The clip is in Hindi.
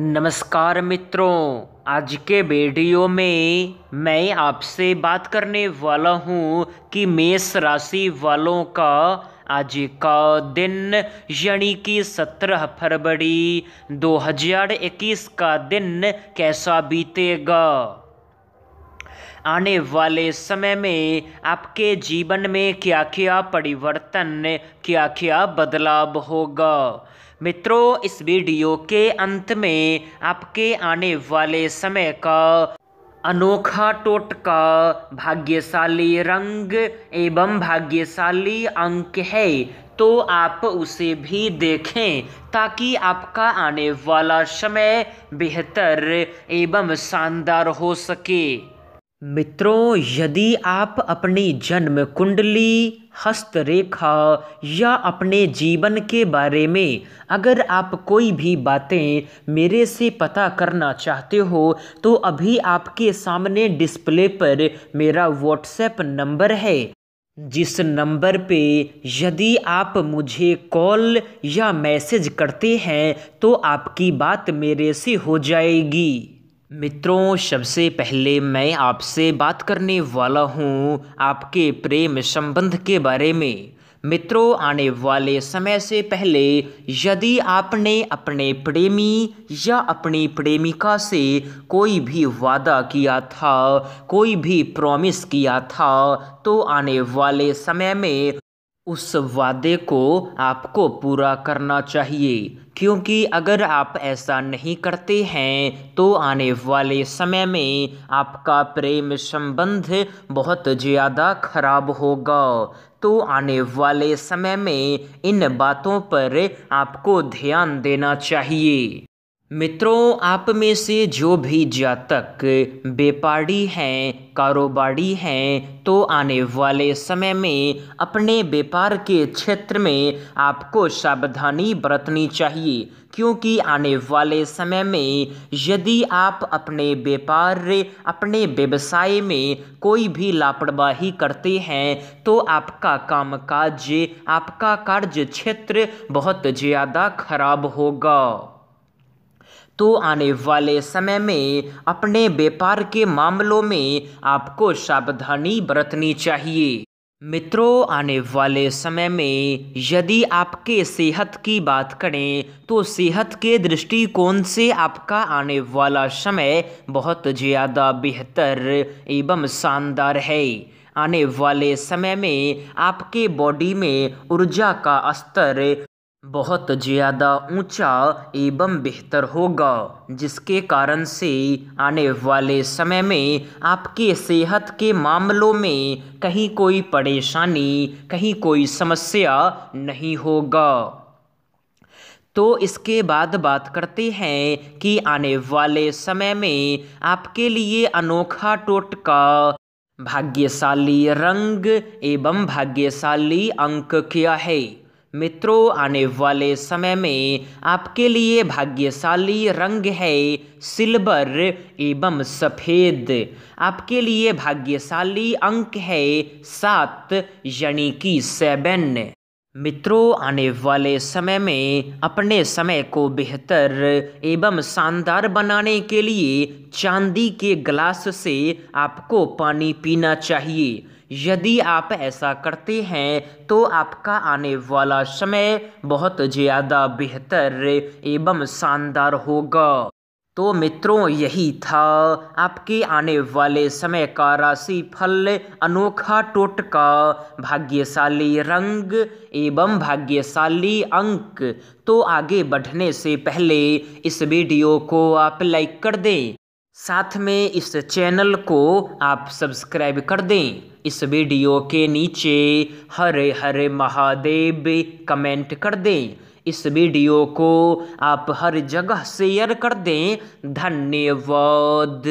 नमस्कार मित्रों आज के वीडियो में मैं आपसे बात करने वाला हूँ कि मेष राशि वालों का आज का दिन यानी कि 17 फरवरी 2021 का दिन कैसा बीतेगा आने वाले समय में आपके जीवन में क्या क्या परिवर्तन क्या क्या बदलाव होगा मित्रों इस वीडियो के अंत में आपके आने वाले समय का अनोखा टोटका भाग्यशाली रंग एवं भाग्यशाली अंक है तो आप उसे भी देखें ताकि आपका आने वाला समय बेहतर एवं शानदार हो सके मित्रों यदि आप अपनी जन्म कुंडली हस्तरेखा या अपने जीवन के बारे में अगर आप कोई भी बातें मेरे से पता करना चाहते हो तो अभी आपके सामने डिस्प्ले पर मेरा व्हाट्सएप नंबर है जिस नंबर पे यदि आप मुझे कॉल या मैसेज करते हैं तो आपकी बात मेरे से हो जाएगी मित्रों सबसे पहले मैं आपसे बात करने वाला हूँ आपके प्रेम संबंध के बारे में मित्रों आने वाले समय से पहले यदि आपने अपने प्रेमी या अपनी प्रेमिका से कोई भी वादा किया था कोई भी प्रॉमिस किया था तो आने वाले समय में उस वादे को आपको पूरा करना चाहिए क्योंकि अगर आप ऐसा नहीं करते हैं तो आने वाले समय में आपका प्रेम संबंध बहुत ज़्यादा खराब होगा तो आने वाले समय में इन बातों पर आपको ध्यान देना चाहिए मित्रों आप में से जो भी जातक व्यापारी हैं कारोबारी हैं तो आने वाले समय में अपने व्यापार के क्षेत्र में आपको सावधानी बरतनी चाहिए क्योंकि आने वाले समय में यदि आप अपने व्यापार अपने व्यवसाय में कोई भी लापरवाही करते हैं तो आपका कामकाज आपका कार्य क्षेत्र बहुत ज़्यादा खराब होगा तो आने वाले समय में अपने व्यापार के मामलों में आपको सावधानी बरतनी चाहिए मित्रों आने वाले समय में यदि आपके सेहत की बात करें तो सेहत के दृष्टिकोण से आपका आने वाला समय बहुत ज़्यादा बेहतर एवं शानदार है आने वाले समय में आपके बॉडी में ऊर्जा का स्तर बहुत ज़्यादा ऊँचा एवं बेहतर होगा जिसके कारण से आने वाले समय में आपके सेहत के मामलों में कहीं कोई परेशानी कहीं कोई समस्या नहीं होगा तो इसके बाद बात करते हैं कि आने वाले समय में आपके लिए अनोखा टोटका भाग्यशाली रंग एवं भाग्यशाली अंक क्या है मित्रों आने वाले समय में आपके लिए भाग्यशाली रंग है सिल्वर एवं सफ़ेद आपके लिए भाग्यशाली अंक है सात यानी कि सेवन मित्रों आने वाले समय में अपने समय को बेहतर एवं शानदार बनाने के लिए चांदी के ग्लास से आपको पानी पीना चाहिए यदि आप ऐसा करते हैं तो आपका आने वाला समय बहुत ज़्यादा बेहतर एवं शानदार होगा तो मित्रों यही था आपके आने वाले समय का राशि फल अनोखा टोटका भाग्यशाली रंग एवं भाग्यशाली अंक तो आगे बढ़ने से पहले इस वीडियो को आप लाइक कर दें साथ में इस चैनल को आप सब्सक्राइब कर दें इस वीडियो के नीचे हरे हरे महादेव कमेंट कर दें इस वीडियो को आप हर जगह शेयर कर दें धन्यवाद